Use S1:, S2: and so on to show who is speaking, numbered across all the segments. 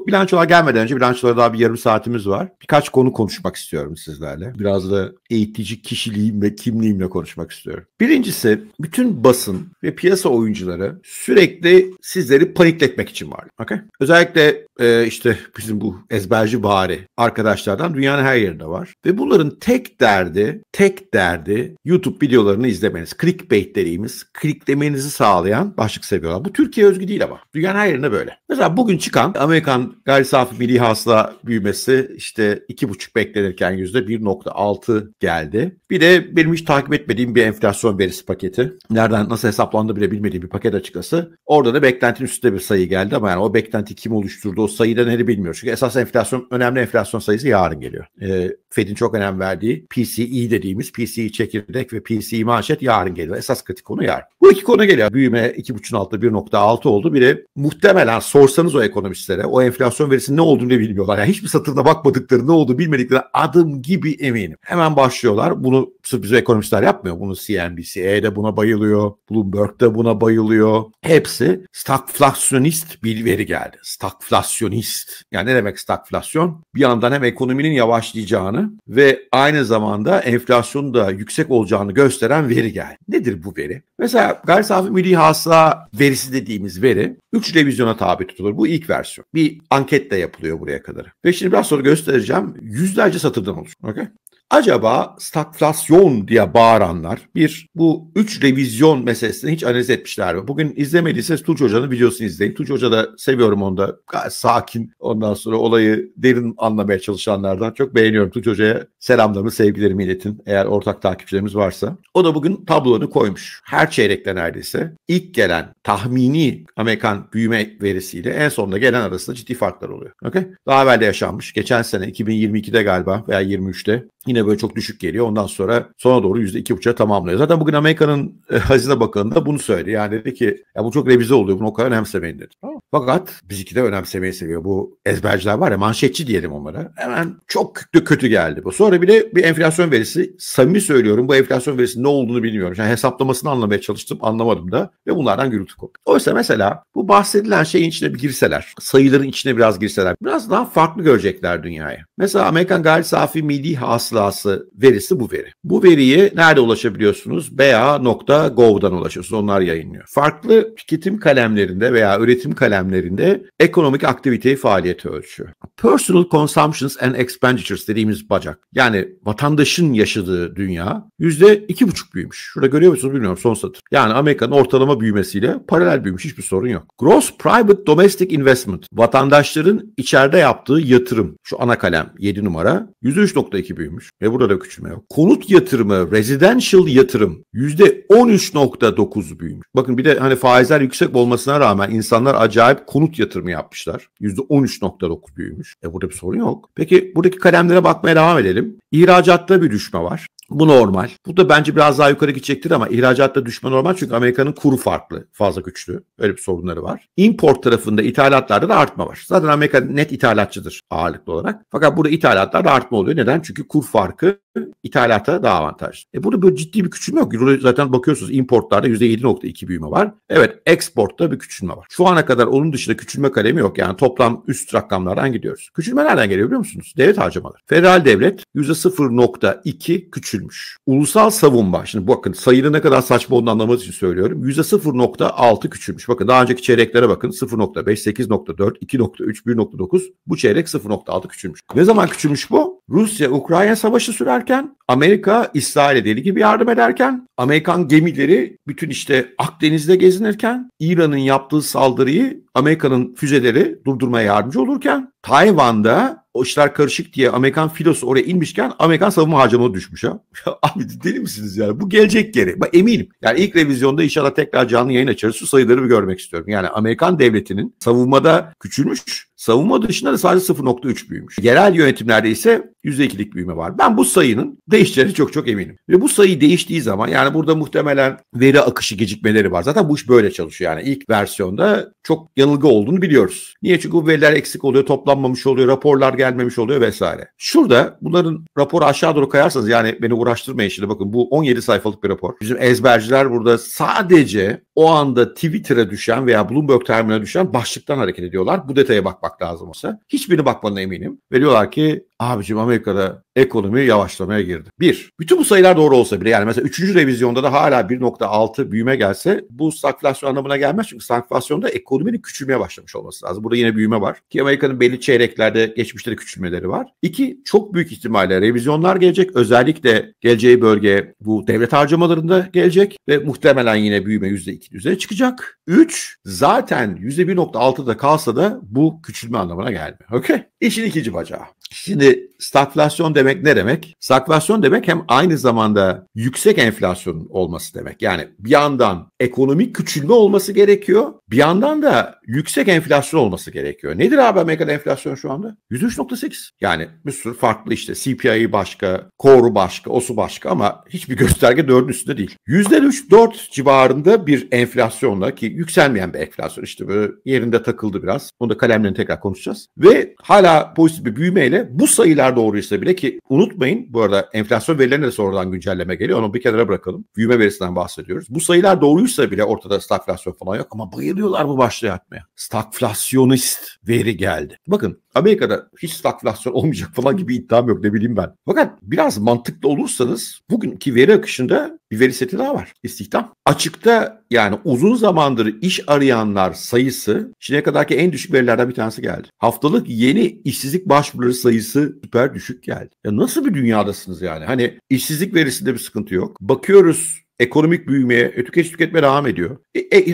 S1: Bu bilançolar gelmeden önce bilançolara daha bir yarım saatimiz var. Birkaç konu konuşmak istiyorum sizlerle. Biraz da eğitici kişiliğim ve kimliğimle konuşmak istiyorum. Birincisi bütün basın ve piyasa oyuncuları sürekli sizleri panikletmek için var. Okay? Özellikle e, işte bizim bu ezberci bari arkadaşlardan dünyanın her yerinde var. Ve bunların tek derdi, tek derdi YouTube videolarını izlemeniz. Clickbait dediğimiz, kliklemenizi sağlayan başlık seviyorlar. Bu Türkiye özgü değil ama. Dünyanın her yerinde böyle. Mesela bugün çıkan Amerikan gayri safi milli hasla büyümesi işte 2,5 beklenirken %1,6 geldi. Bir de benim hiç takip etmediğim bir enflasyon verisi paketi. Nereden nasıl hesaplandı bile bilmediğim bir paket açıkçası. Orada da beklentinin üstünde bir sayı geldi ama yani o beklenti kim oluşturdu o sayıda neleri bilmiyoruz. Çünkü esas enflasyon, önemli enflasyon sayısı yarın geliyor. E, Fed'in çok önem verdiği PCE dediğimiz PCE çekirdek ve PCE manşet yarın geliyor. Esas kritik konu yarın. Bu iki konu geliyor. Büyüme 2.5'un altında 1.6 oldu. Biri muhtemelen sorsanız o ekonomistlere o enflasyon verisinin ne olduğunu bilmiyorlar. Yani hiçbir satırda bakmadıkları ne olduğunu bilmedikleri adım gibi eminim. Hemen başlıyorlar. Bunu sırf bize ekonomistler yapmıyor. Bunu CNBC e de buna bayılıyor. Bloomberg de buna bayılıyor. Hepsi stagflasyonist bir veri geldi. Stagflasyonist. Yani ne demek stagflasyon? Bir yandan hem ekonominin yavaşlayacağını ve aynı zamanda enflasyonun da yüksek olacağını gösteren veri geldi. Nedir bu veri? Mesela gayri safi milli hasıla verisi dediğimiz veri 3 revizyona tabi tutulur. Bu ilk versiyon. Bir anketle yapılıyor buraya kadar. Ve şimdi biraz sonra göstereceğim. Yüzlerce satırdan oluşur. Okay? Acaba stagflasyon diye bağıranlar bir bu üç revizyon meselesini hiç analiz etmişler mi? Bugün izlemediyseniz Tuğçe Hoca'nın videosunu izleyin. Tuğçe Hoca da seviyorum onu da sakin ondan sonra olayı derin anlamaya çalışanlardan çok beğeniyorum. Tuğçe Hoca'ya selamlarımı sevgilerimi iletin eğer ortak takipçilerimiz varsa. O da bugün tablonu koymuş. Her çeyrekte neredeyse ilk gelen tahmini Amerikan büyüme verisiyle en sonunda gelen arasında ciddi farklar oluyor. Okay? Daha evvel de yaşanmış. Geçen sene 2022'de galiba veya 23'te Yine böyle çok düşük geliyor. Ondan sonra sona doğru yüzde iki %2,5'a tamamlıyor. Zaten bugün Amerika'nın e, Hazine Bakanı da bunu söyledi. Yani dedi ki ya bu çok revize oluyor. Bunu o kadar önemsemeyin dedi. Tamam. Fakat bizimki de önemsemeyi seviyor. Bu ezberciler var ya manşetçi diyelim onlara. Hemen çok kötü, kötü geldi bu. Sonra bir de bir enflasyon verisi. Samimi söylüyorum bu enflasyon verisi ne olduğunu bilmiyorum. Yani hesaplamasını anlamaya çalıştım. Anlamadım da. Ve bunlardan gürültü koptu. Oysa mesela bu bahsedilen şeyin içine bir girseler. Sayıların içine biraz girseler. Biraz daha farklı görecekler dünyayı. Mesela Amerikan gayri safi milli hasılası verisi bu veri. Bu veriyi nerede ulaşabiliyorsunuz? ba.gov'dan ulaşıyorsunuz. Onlar yayınlıyor. Farklı tüketim kalemlerinde veya üretim kalemlerinde ekonomik aktiviteyi faaliyeti ölçüyor. Personal consumptions and expenditures dediğimiz bacak. Yani vatandaşın yaşadığı dünya yüzde iki buçuk büyümüş. Şurada görüyor musunuz bilmiyorum son satır. Yani Amerika'nın ortalama büyümesiyle paralel büyümüş hiçbir sorun yok. Gross private domestic investment. Vatandaşların içeride yaptığı yatırım. Şu ana kalem dönem 7 numara %3.2 büyümüş ve burada da küçülme yok. Konut yatırımı, residential yatırım %13.9 büyümüş. Bakın bir de hani faizler yüksek olmasına rağmen insanlar acayip konut yatırımı yapmışlar. %13.9 büyümüş. E burada bir sorun yok. Peki buradaki kalemlere bakmaya devam edelim. İhracatta bir düşme var. Bu normal. Bu da bence biraz daha yukarı gidecektir ama ihracatta düşme normal çünkü Amerika'nın kuru farklı, fazla güçlü. Öyle bir sorunları var. Import tarafında ithalatlarda da artma var. Zaten Amerika net ithalatçıdır ağırlıklı olarak. Fakat burada ithalatlarda artma oluyor. Neden? Çünkü kur farkı ithalata daha avantajlı. E burada böyle ciddi bir küçülme yok. Euro zaten bakıyorsunuz importlarda %7.2 büyüme var. Evet exportta bir küçülme var. Şu ana kadar onun dışında küçülme kalemi yok. Yani toplam üst rakamlardan gidiyoruz. Küçülme nereden geliyor biliyor musunuz? Devlet harcamaları. Federal devlet %0.2 küçülmüş. Ulusal savunma. Şimdi bakın sayının ne kadar saçma olduğunu anlamanız için söylüyorum. %0.6 küçülmüş. Bakın daha önceki çeyreklere bakın. 0.5, 8.4, 2.3, 1.9. Bu çeyrek 0.6 küçülmüş. Ne zaman küçülmüş bu? Rusya-Ukrayna savaşı sürerken Amerika İsrail'e deli gibi yardım ederken Amerikan gemileri bütün işte Akdeniz'de gezinirken İran'ın yaptığı saldırıyı Amerika'nın füzeleri durdurmaya yardımcı olurken Tayvan'da o işler karışık diye Amerikan filosu oraya inmişken Amerikan savunma harcamaları düşmüş ha. Abi deli misiniz yani? Bu gelecek geri. Ben eminim. Yani ilk revizyonda inşallah tekrar canlı yayın açarız. Şu sayıları bir görmek istiyorum. Yani Amerikan devletinin savunmada küçülmüş. Savunma dışında da sadece 0.3 büyümüş. Yerel yönetimlerde ise %2'lik büyüme var. Ben bu sayının değişeceğine çok çok eminim. Ve bu sayı değiştiği zaman yani burada muhtemelen veri akışı gecikmeleri var. Zaten bu iş böyle çalışıyor yani. ilk versiyonda çok yanılgı olduğunu biliyoruz. Niye? Çünkü bu veriler eksik oluyor. Toplam toplanmamış oluyor, raporlar gelmemiş oluyor vesaire. Şurada bunların raporu aşağı doğru kayarsanız yani beni uğraştırmayın şimdi bakın bu 17 sayfalık bir rapor. Bizim ezberciler burada sadece o anda Twitter'a düşen veya Bloomberg terminine düşen başlıktan hareket ediyorlar. Bu detaya bakmak lazım olsa. Hiçbirini bakmanın eminim. Veriyorlar ki Abicim Amerika'da ekonomi yavaşlamaya girdi. Bir, bütün bu sayılar doğru olsa bile yani mesela üçüncü revizyonda da hala 1.6 büyüme gelse bu stagflasyon anlamına gelmez. Çünkü stagflasyonda ekonominin küçülmeye başlamış olması lazım. Burada yine büyüme var ki Amerika'nın belli çeyreklerde geçmişte de küçülmeleri var. İki, çok büyük ihtimalle revizyonlar gelecek. Özellikle geleceği bölge bu devlet harcamalarında gelecek ve muhtemelen yine büyüme yüzde iki, üzerine çıkacak. Üç, zaten yüzde %1.6'da kalsa da bu küçülme anlamına gelmiyor. Okey. İşin ikinci bacağı. Şimdi Stagflasyon demek ne demek? Stagflasyon demek hem aynı zamanda yüksek enflasyonun olması demek. Yani bir yandan ekonomik küçülme olması gerekiyor. Bir yandan da yüksek enflasyon olması gerekiyor. Nedir abi Amerika'da enflasyon şu anda? %3.8. Yani bir sürü farklı işte CPI başka, CORE başka, OSU başka ama hiçbir gösterge 4'ün üstünde değil. %3-4 civarında bir enflasyonla ki yükselmeyen bir enflasyon işte böyle yerinde takıldı biraz. Onu da kalemle tekrar konuşacağız. Ve hala pozitif bir büyümeyle bu sayılar doğruysa bile ki unutmayın bu arada enflasyon verilerine de sonradan güncelleme geliyor. Onu bir kenara bırakalım. Büyüme verisinden bahsediyoruz. Bu sayılar doğruysa bile ortada stagflasyon falan yok ama bayılıyorlar bu başlığı atmaya. Stagflasyonist veri geldi. Bakın Amerika'da hiç stagflasyon olmayacak falan gibi iddiam yok ne bileyim ben. Fakat biraz mantıklı olursanız bugünkü veri akışında bir veri seti daha var. İstihdam. Açıkta yani uzun zamandır iş arayanlar sayısı şimdiye kadarki en düşük verilerden bir tanesi geldi. Haftalık yeni işsizlik başvuruları sayısı süper düşük geldi. Ya nasıl bir dünyadasınız yani? Hani işsizlik verisinde bir sıkıntı yok. Bakıyoruz Ekonomik büyümeye, e, tüketici tüketme devam ediyor. E, e,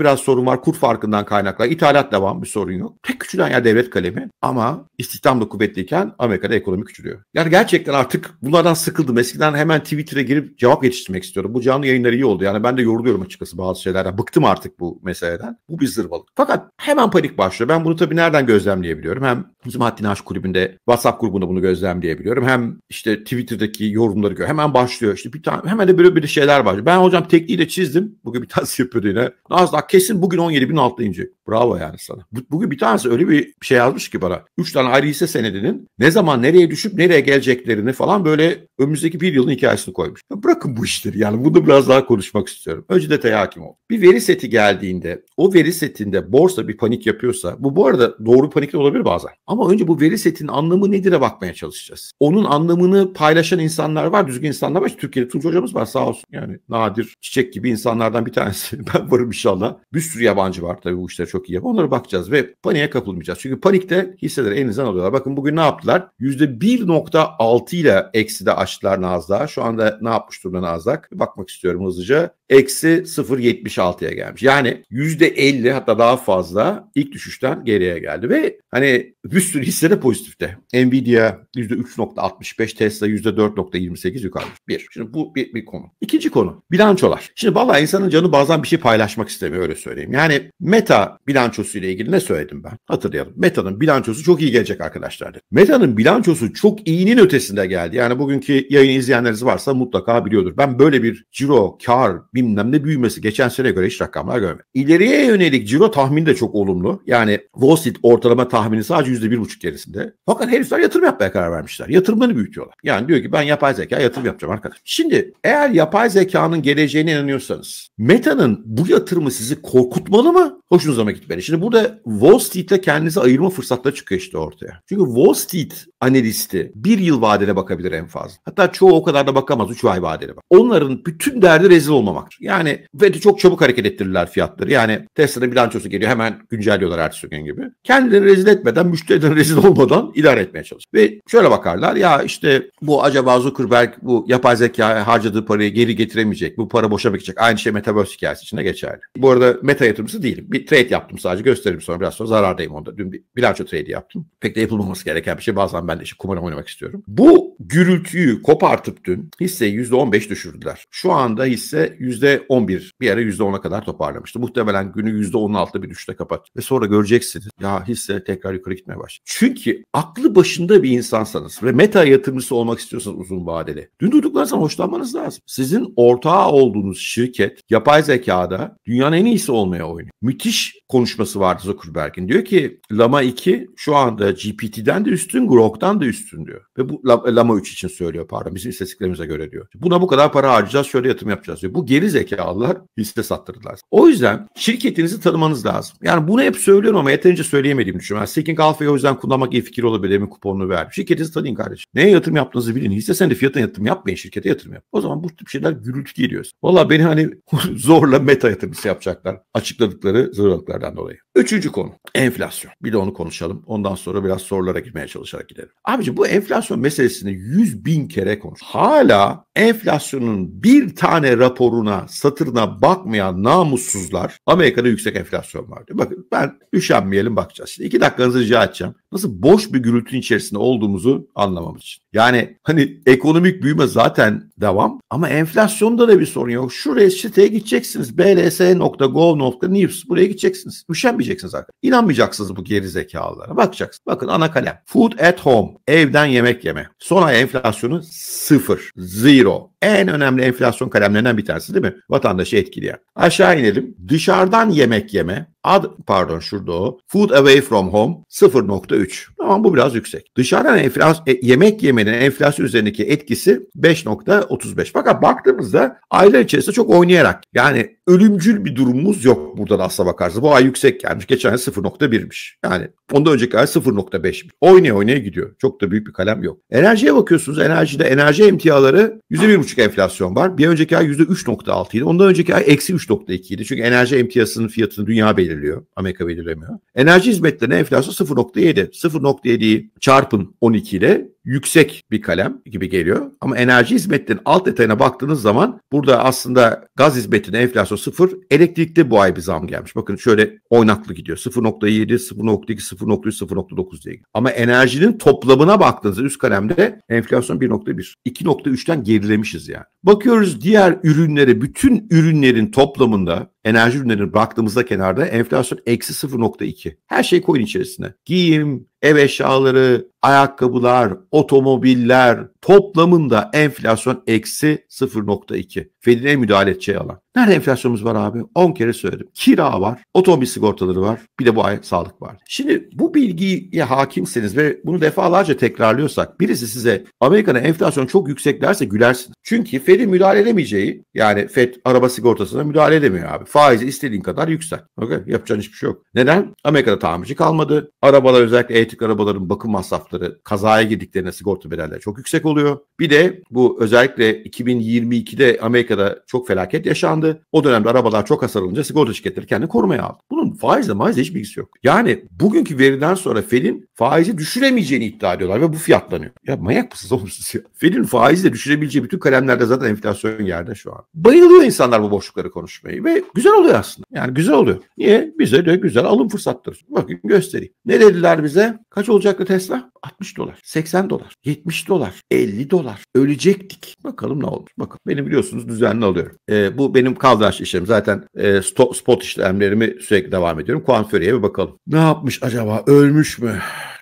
S1: biraz sorun var. Kur farkından kaynaklı. İthalat devam bir sorun yok. Tek küçülen ya devlet kalemi ama istihdam da kuvvetliyken Amerika'da ekonomi küçülüyor. Yani gerçekten artık bunlardan sıkıldım. Eskiden hemen Twitter'a girip cevap yetiştirmek istiyorum. Bu canlı yayınları iyi oldu. Yani ben de yoruluyorum açıkçası bazı şeylerden. Bıktım artık bu meseleden. Bu bir zırvalık. Fakat hemen panik başlıyor. Ben bunu tabii nereden gözlemleyebiliyorum? Hem bizim Haddini Aşk kulübünde WhatsApp grubunda bunu gözlemleyebiliyorum. Hem işte Twitter'daki yorumları görüyorum. Hemen başlıyor. İşte bir tane hemen de böyle bir şeyler var Fenerbahçe. Ben hocam tekniği de çizdim. Bugün bir tavsiye yapıyordu yine. Nasdaq kesin bugün 17 bin altına inecek. Bravo yani sana. Bugün bir tanesi öyle bir şey yazmış ki bana. Üç tane ayrı hisse senedinin ne zaman nereye düşüp nereye geleceklerini falan böyle önümüzdeki bir yılın hikayesini koymuş. Ya bırakın bu işleri yani bunu biraz daha konuşmak istiyorum. Önce detaya hakim ol. Bir veri seti geldiğinde o veri setinde borsa bir panik yapıyorsa bu bu arada doğru panik olabilir bazen. Ama önce bu veri setinin anlamı nedir'e bakmaya çalışacağız. Onun anlamını paylaşan insanlar var, düzgün insanlar var. Türkiye'de Tunç hocamız var sağ olsun yani nadir çiçek gibi insanlardan bir tanesi. Ben varım inşallah. Bir sürü yabancı var tabii bu işler çok çok iyi yapar. Onlara bakacağız ve paniğe kapılmayacağız. Çünkü panikte hisseleri elinizden alıyorlar. Bakın bugün ne yaptılar? %1.6 ile eksi de açtılar Nasdaq. Şu anda ne yapmış durumda Nasdaq? bakmak istiyorum hızlıca eksi 0.76'ya gelmiş. Yani yüzde %50 hatta daha fazla ilk düşüşten geriye geldi ve hani bir sürü hisse de pozitifte. Nvidia yüzde %3.65, Tesla yüzde %4.28 yukarı. Bir. Şimdi bu bir, bir konu. İkinci konu bilançolar. Şimdi vallahi insanın canı bazen bir şey paylaşmak istemiyor öyle söyleyeyim. Yani Meta bilançosu ile ilgili ne söyledim ben? Hatırlayalım. Meta'nın bilançosu çok iyi gelecek arkadaşlar. Meta'nın bilançosu çok iyinin ötesinde geldi. Yani bugünkü yayını izleyenleriniz varsa mutlaka biliyordur. Ben böyle bir ciro, kar, bilmem ne büyümesi. Geçen sene göre hiç rakamlar görmedim. İleriye yönelik ciro tahmini de çok olumlu. Yani Wall Street ortalama tahmini sadece yüzde bir buçuk gerisinde. Fakat herifler yatırım yapmaya karar vermişler. Yatırımlarını büyütüyorlar. Yani diyor ki ben yapay zeka yatırım yapacağım arkadaş. Şimdi eğer yapay zekanın geleceğine inanıyorsanız Meta'nın bu yatırımı sizi korkutmalı mı? Hoşunuza mı gitmeli? Şimdi burada Wall Street'te kendinizi ayırma fırsatları çıkıyor işte ortaya. Çünkü Wall Street analisti bir yıl vadede bakabilir en fazla. Hatta çoğu o kadar da bakamaz. Üç ay vadede bak. Onların bütün derdi rezil olmamak var. Yani ve de çok çabuk hareket ettirirler fiyatları. Yani Tesla'nın bilançosu geliyor hemen güncelliyorlar ertesi gün gibi. Kendilerini rezil etmeden, müşterilerini rezil olmadan idare etmeye çalışır. Ve şöyle bakarlar ya işte bu acaba Zuckerberg bu yapay zeka harcadığı parayı geri getiremeyecek. Bu para boşa gidecek. Aynı şey Metaverse hikayesi içinde geçerli. Bu arada meta yatırımcısı değilim. Bir trade yaptım sadece gösteririm sonra biraz sonra zarardayım onda. Dün bir bilanço trade yaptım. Pek de yapılmaması gereken bir şey. Bazen ben de işte kumar oynamak istiyorum. Bu gürültüyü kopartıp dün hisseyi %15 düşürdüler. Şu anda hisse %11 bir ara %10'a kadar toparlamıştı. Muhtemelen günü %10'un altında bir düşte kapat. Ve sonra göreceksiniz ya hisse tekrar yukarı gitmeye başlar. Çünkü aklı başında bir insansanız ve meta yatırımcısı olmak istiyorsanız uzun vadeli. Dün duyduklarınızdan hoşlanmanız lazım. Sizin ortağı olduğunuz şirket yapay zekada dünyanın en iyisi olmaya oynuyor. Müthiş konuşması vardı Zuckerberg'in. Diyor ki Lama 2 şu anda GPT'den de üstün, Grok'tan da üstün diyor. Ve bu Lama 3 için söylüyor pardon bizim istatistiklerimize göre diyor. Buna bu kadar para harcayacağız şöyle yatırım yapacağız diyor. Bu geri zekalılar hisse sattırdılar. O yüzden şirketinizi tanımanız lazım. Yani bunu hep söylüyorum ama yeterince söyleyemediğimi düşünüyorum. Yani Seeking Alpha'yı o yüzden kullanmak iyi fikir olabilir. Demin kuponunu verdim. Şirketinizi tanıyın kardeşim. Neye yatırım yaptığınızı bilin. Hisse senedi fiyatına yatırım yapmayın. Şirkete yatırım yap. O zaman bu tip şeyler gürültü geliyor. Valla beni hani zorla meta yatırımcısı yapacaklar. Açıkladıkları zırvalıklar sebeplerden dolayı. Üçüncü konu enflasyon. Bir de onu konuşalım. Ondan sonra biraz sorulara girmeye çalışarak gidelim. Abici bu enflasyon meselesini yüz bin kere konuş. Hala enflasyonun bir tane raporuna, satırına bakmayan namussuzlar Amerika'da yüksek enflasyon var diyor. Bakın ben üşenmeyelim bakacağız. Şimdi iki dakikanızı rica edeceğim. Nasıl boş bir gürültünün içerisinde olduğumuzu anlamamız için. Yani hani ekonomik büyüme zaten devam ama enflasyonda da bir sorun yok. Şuraya siteye gideceksiniz. bls.gov.news buraya gideceksiniz. Üşenmeyeceksiniz arkadaşlar. İnanmayacaksınız bu geri zekalılara. Bakacaksınız. Bakın ana kalem. Food at home. Evden yemek yeme. Son ay enflasyonu sıfır. Zero o. En önemli enflasyon kalemlerinden bir tanesi değil mi? Vatandaşı etkileyen. Aşağı inelim. Dışarıdan yemek yeme Ad, pardon şurada o. Food away from home 0.3. Tamam bu biraz yüksek. Dışarıdan enflasyon, e, yemek yemenin enflasyon üzerindeki etkisi 5.35. Fakat baktığımızda aylar içerisinde çok oynayarak yani ölümcül bir durumumuz yok buradan asla bakarsa. Bu ay yüksek gelmiş. Geçen ay 0.1'miş. Yani ondan önceki ay 0.5'miş. Oynaya oynaya gidiyor. Çok da büyük bir kalem yok. Enerjiye bakıyorsunuz. Enerjide enerji emtiaları %1.5 enflasyon var. Bir önceki ay %3.6 idi. Ondan önceki ay eksi 3.2 idi. Çünkü enerji emtiasının fiyatını dünya belirliyor belirliyor. Amerika belirlemiyor. Enerji hizmetlerine enflasyon 0.7. 0.7'yi çarpın 12 ile yüksek bir kalem gibi geliyor. Ama enerji hizmetinin alt detayına baktığınız zaman burada aslında gaz hizmetine enflasyon sıfır, elektrikte bu ay bir zam gelmiş. Bakın şöyle oynaklı gidiyor. 0.7, 0.2, 0.3, 0.9 diye. Ama enerjinin toplamına baktığınızda üst kalemde enflasyon 1.1. 2.3'ten gerilemişiz yani. Bakıyoruz diğer ürünlere, bütün ürünlerin toplamında enerji ürünlerini baktığımızda kenarda enflasyon eksi 0.2. Her şey koyun içerisine. Giyim, ev eşyaları, ayakkabılar, otomobiller toplamında enflasyon eksi 0.2. Fed'in en müdahale edeceği alan. Nerede enflasyonumuz var abi? 10 kere söyledim. Kira var, otomobil sigortaları var, bir de bu ay sağlık var. Şimdi bu bilgiye hakimseniz ve bunu defalarca tekrarlıyorsak birisi size Amerika'da enflasyon çok yüksek derse gülersin. Çünkü Fed'in müdahale edemeyeceği yani Fed araba sigortasına müdahale edemiyor abi. Faizi istediğin kadar yüksek. Okay? Yapacağın hiçbir şey yok. Neden? Amerika'da tamirci kalmadı. Arabalar özellikle elektrikli arabaların bakım masrafları kazaya girdiklerine sigorta bedelleri çok yüksek oluyor. Bir de bu özellikle 2022'de Amerika'da çok felaket yaşandı. O dönemde arabalar çok hasar sigorta şirketleri kendini korumaya aldı. Bunun faizle maizle hiçbir ilgisi yok. Yani bugünkü veriden sonra Fed'in faizi düşüremeyeceğini iddia ediyorlar ve bu fiyatlanıyor. Ya manyak mısınız oğlum siz ya? Fed'in faizi de düşürebileceği bütün kalemlerde zaten enflasyon yerde şu an. Bayılıyor insanlar bu boşlukları konuşmayı ve güzel oluyor aslında. Yani güzel oluyor. Niye? Bize de güzel alım fırsattır. Bakın göstereyim. Ne dediler bize? kaç olacaktı Tesla? 60 dolar, 80 dolar, 70 dolar, 50 dolar. Ölecektik. Bakalım ne olur. Bakın beni biliyorsunuz düzenli alıyorum. E, bu benim kaldıraç işim. Zaten e, sto, spot işlemlerimi sürekli devam ediyorum. Kuanferiye bir bakalım. Ne yapmış acaba? Ölmüş mü?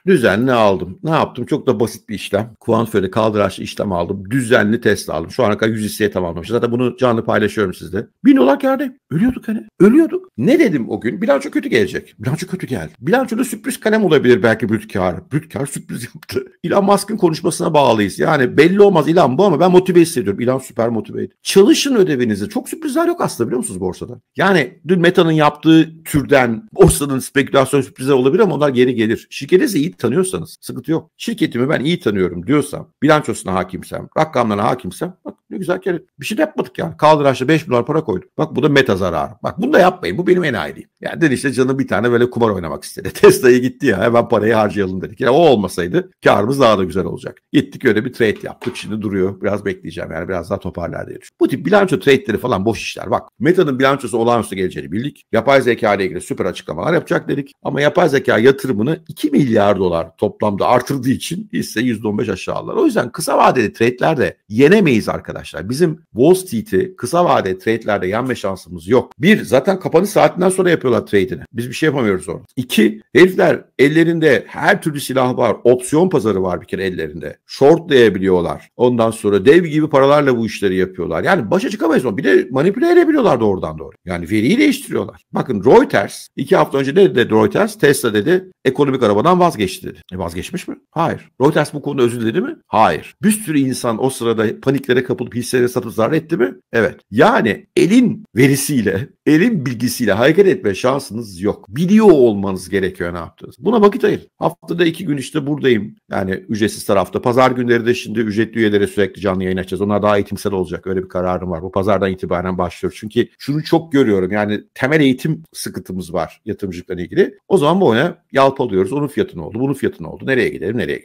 S1: Düzenli aldım. Ne yaptım? Çok da basit bir işlem. Kuantöle kaldıraçlı işlem aldım. Düzenli test aldım. Şu ana kadar 100 hisseye tamamlamış. Zaten bunu canlı paylaşıyorum sizde. 1000 dolar kârdayım. Ölüyorduk hani. Ölüyorduk. Ne dedim o gün? Bilanço kötü gelecek. Bilanço kötü geldi. Bilançoda sürpriz kalem olabilir belki brüt kar. Brüt kar sürpriz yaptı. Elon Musk'ın konuşmasına bağlıyız. Yani belli olmaz ilan bu ama ben motive hissediyorum. Elon süper motiveydi. Çalışın ödevinizi. Çok sürprizler yok aslında biliyor musunuz borsada? Yani dün Meta'nın yaptığı türden borsanın spekülasyon sürprizler olabilir ama onlar geri gelir. Şirkete ise iyi tanıyorsanız sıkıntı yok. Şirketimi ben iyi tanıyorum diyorsam, bilançosuna hakimsem, rakamlarına hakimsem ne güzel bir şey de yapmadık yani. Kaldıraçlı 5 milyar para koyduk Bak bu da meta zararı. Bak bunu da yapmayın. Bu benim enayiliğim. Yani dedi işte canım bir tane böyle kumar oynamak istedi. Tesla'ya gitti ya hemen parayı harcayalım dedik. Ya yani o olmasaydı karımız daha da güzel olacak. Gittik öyle bir trade yaptık. Şimdi duruyor. Biraz bekleyeceğim yani biraz daha toparlar diye düşünüyorum. Bu tip bilanço trade'leri falan boş işler. Bak Meta'nın bilançosu olağanüstü geleceğini bildik. Yapay zeka ile ilgili süper açıklamalar yapacak dedik. Ama yapay zeka yatırımını 2 milyar dolar toplamda artırdığı için hisse %15 aşağılar. O yüzden kısa vadeli trade'lerde yenemeyiz arkadaş arkadaşlar. Bizim Wall Street'i kısa vade trade'lerde yenme şansımız yok. Bir, zaten kapanış saatinden sonra yapıyorlar trade'ini. Biz bir şey yapamıyoruz orada. İki, herifler ellerinde her türlü silah var. Opsiyon pazarı var bir kere ellerinde. Shortlayabiliyorlar. Ondan sonra dev gibi paralarla bu işleri yapıyorlar. Yani başa çıkamayız. onu. Bir de manipüle edebiliyorlar doğrudan doğru. Yani veriyi değiştiriyorlar. Bakın Reuters iki hafta önce ne dedi Reuters? Tesla dedi ekonomik arabadan vazgeçti dedi. E vazgeçmiş mi? Hayır. Reuters bu konuda özür diledi mi? Hayır. Bir sürü insan o sırada paniklere kapılıp hisseleri satıp zarar etti mi? Evet. Yani elin verisiyle, elin bilgisiyle hareket etme şansınız yok. Biliyor olmanız gerekiyor ne yaptınız. Buna vakit ayır. Haftada iki gün işte buradayım. Yani ücretsiz tarafta. Pazar günleri de şimdi ücretli üyelere sürekli canlı yayın açacağız. Onlar daha eğitimsel olacak. Öyle bir kararım var. Bu pazardan itibaren başlıyor. Çünkü şunu çok görüyorum. Yani temel eğitim sıkıntımız var yatırımcılıkla ilgili. O zaman bu oyuna yalpalıyoruz. Onun fiyatı ne oldu? Bunun fiyatı ne oldu? Nereye gidelim? Nereye gidelim?